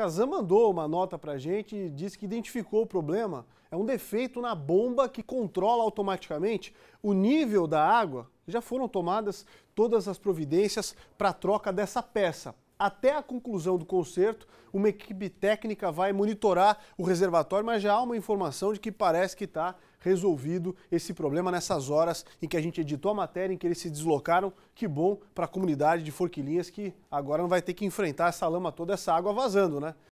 Kazan mandou uma nota para a gente e disse que identificou o problema. É um defeito na bomba que controla automaticamente o nível da água. Já foram tomadas todas as providências para a troca dessa peça. Até a conclusão do concerto, uma equipe técnica vai monitorar o reservatório, mas já há uma informação de que parece que está resolvido esse problema nessas horas em que a gente editou a matéria, em que eles se deslocaram. Que bom para a comunidade de Forquilinhas que agora não vai ter que enfrentar essa lama toda, essa água vazando, né?